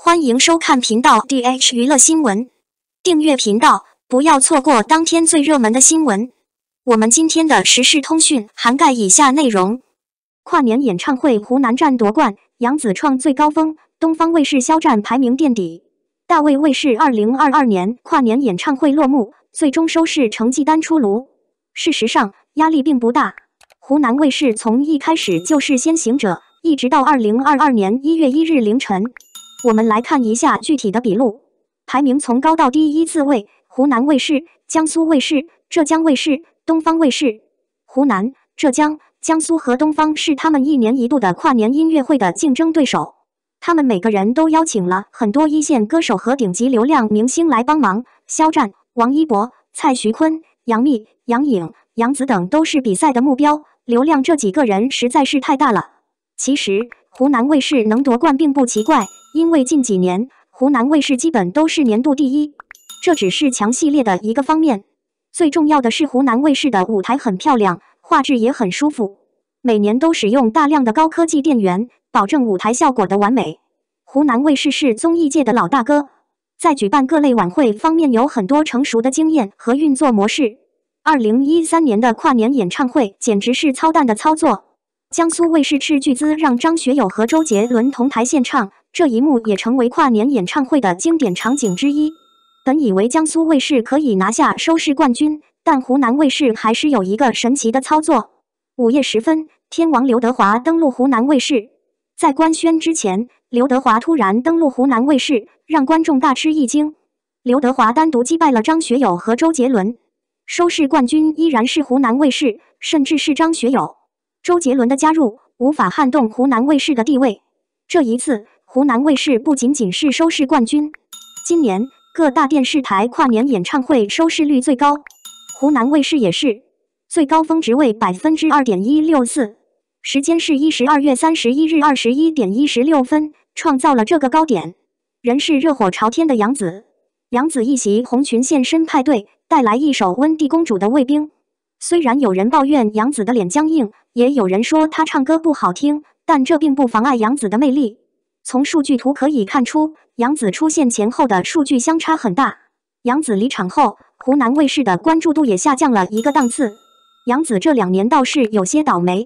欢迎收看频道 DH 娱乐新闻，订阅频道不要错过当天最热门的新闻。我们今天的时事通讯涵盖以下内容：跨年演唱会湖南站夺冠，杨紫创最高峰；东方卫视肖战排名垫底；大卫卫视2022年跨年演唱会落幕，最终收视成绩单出炉。事实上，压力并不大。湖南卫视从一开始就是先行者，一直到2022年1月1日凌晨。我们来看一下具体的笔录排名，从高到低依次为湖南卫视、江苏卫视、浙江卫视、东方卫视。湖南、浙江、江苏和东方是他们一年一度的跨年音乐会的竞争对手。他们每个人都邀请了很多一线歌手和顶级流量明星来帮忙。肖战、王一博、蔡徐坤、杨幂、杨颖、杨紫等都是比赛的目标。流量这几个人实在是太大了。其实湖南卫视能夺冠并不奇怪。因为近几年湖南卫视基本都是年度第一，这只是强系列的一个方面。最重要的是湖南卫视的舞台很漂亮，画质也很舒服，每年都使用大量的高科技电源，保证舞台效果的完美。湖南卫视是综艺界的老大哥，在举办各类晚会方面有很多成熟的经验和运作模式。二零一三年的跨年演唱会简直是操蛋的操作。江苏卫视斥巨资让张学友和周杰伦同台献唱，这一幕也成为跨年演唱会的经典场景之一。本以为江苏卫视可以拿下收视冠军，但湖南卫视还是有一个神奇的操作。午夜时分，天王刘德华登陆湖南卫视，在官宣之前，刘德华突然登陆湖南卫视，让观众大吃一惊。刘德华单独击败了张学友和周杰伦，收视冠军依然是湖南卫视，甚至是张学友。周杰伦的加入无法撼动湖南卫视的地位。这一次，湖南卫视不仅仅是收视冠军，今年各大电视台跨年演唱会收视率最高，湖南卫视也是。最高峰值为百分之二点一六四，时间是一十二月三十一日二十一点一十六分，创造了这个高点。仍是热火朝天的杨紫，杨紫一袭红裙现身派对，带来一首温蒂公主的卫兵。虽然有人抱怨杨紫的脸僵硬。也有人说她唱歌不好听，但这并不妨碍杨子的魅力。从数据图可以看出，杨子出现前后的数据相差很大。杨子离场后，湖南卫视的关注度也下降了一个档次。杨子这两年倒是有些倒霉。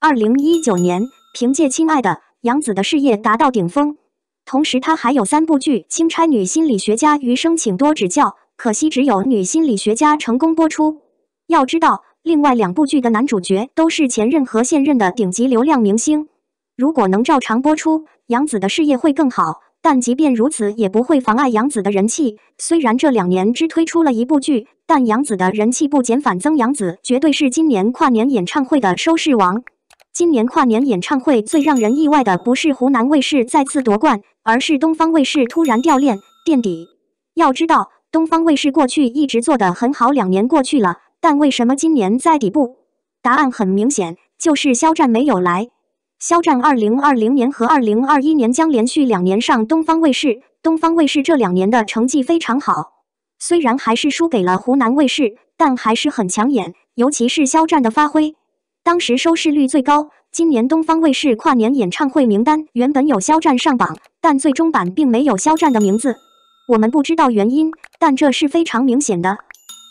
二零一九年，凭借《亲爱的》，杨子的事业达到顶峰，同时他还有三部剧：《钦差女心理学家》《余生，请多指教》，可惜只有《女心理学家》成功播出。要知道。另外两部剧的男主角都是前任和现任的顶级流量明星。如果能照常播出，杨紫的事业会更好。但即便如此，也不会妨碍杨紫的人气。虽然这两年只推出了一部剧，但杨紫的人气不减反增。杨紫绝对是今年跨年演唱会的收视王。今年跨年演唱会最让人意外的不是湖南卫视再次夺冠，而是东方卫视突然掉链垫底。要知道，东方卫视过去一直做得很好，两年过去了。但为什么今年在底部？答案很明显，就是肖战没有来。肖战二零二零年和二零二一年将连续两年上东方卫视，东方卫视这两年的成绩非常好，虽然还是输给了湖南卫视，但还是很抢眼，尤其是肖战的发挥，当时收视率最高。今年东方卫视跨年演唱会名单原本有肖战上榜，但最终版并没有肖战的名字。我们不知道原因，但这是非常明显的。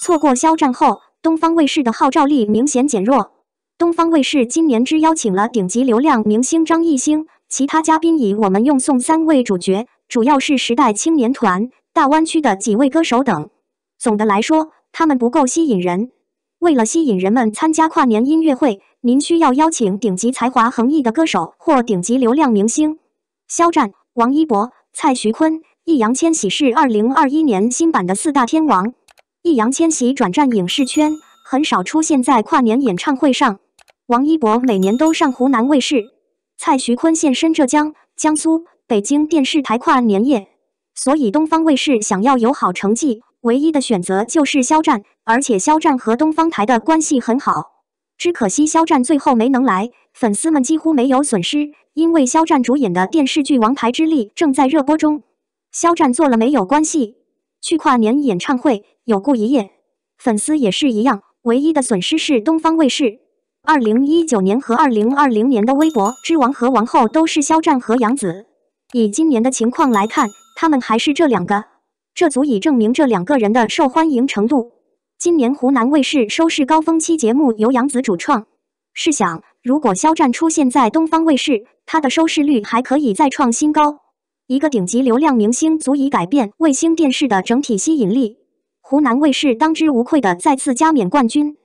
错过肖战后。东方卫视的号召力明显减弱。东方卫视今年只邀请了顶级流量明星张艺兴，其他嘉宾以我们用送三位主角，主要是时代青年团、大湾区的几位歌手等。总的来说，他们不够吸引人。为了吸引人们参加跨年音乐会，您需要邀请顶级才华横溢的歌手或顶级流量明星。肖战、王一博、蔡徐坤、易烊千玺是2021年新版的四大天王。易烊千玺转战影视圈，很少出现在跨年演唱会上。王一博每年都上湖南卫视，蔡徐坤现身浙江、江苏、北京电视台跨年夜。所以东方卫视想要有好成绩，唯一的选择就是肖战，而且肖战和东方台的关系很好。只可惜肖战最后没能来，粉丝们几乎没有损失，因为肖战主演的电视剧《王牌之力》正在热播中。肖战做了没有关系。去跨年演唱会有顾一夜，粉丝也是一样。唯一的损失是东方卫视。二零一九年和二零二零年的微博之王和王后都是肖战和杨紫。以今年的情况来看，他们还是这两个，这足以证明这两个人的受欢迎程度。今年湖南卫视收视高峰期节目由杨紫主创。试想，如果肖战出现在东方卫视，他的收视率还可以再创新高。一个顶级流量明星足以改变卫星电视的整体吸引力，湖南卫视当之无愧的再次加冕冠军。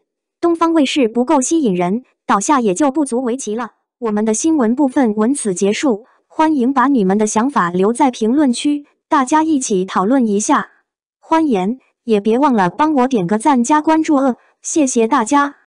东方卫视不够吸引人，倒下也就不足为奇了。我们的新闻部分文此结束，欢迎把你们的想法留在评论区，大家一起讨论一下。欢迎，也别忘了帮我点个赞加关注，谢谢大家。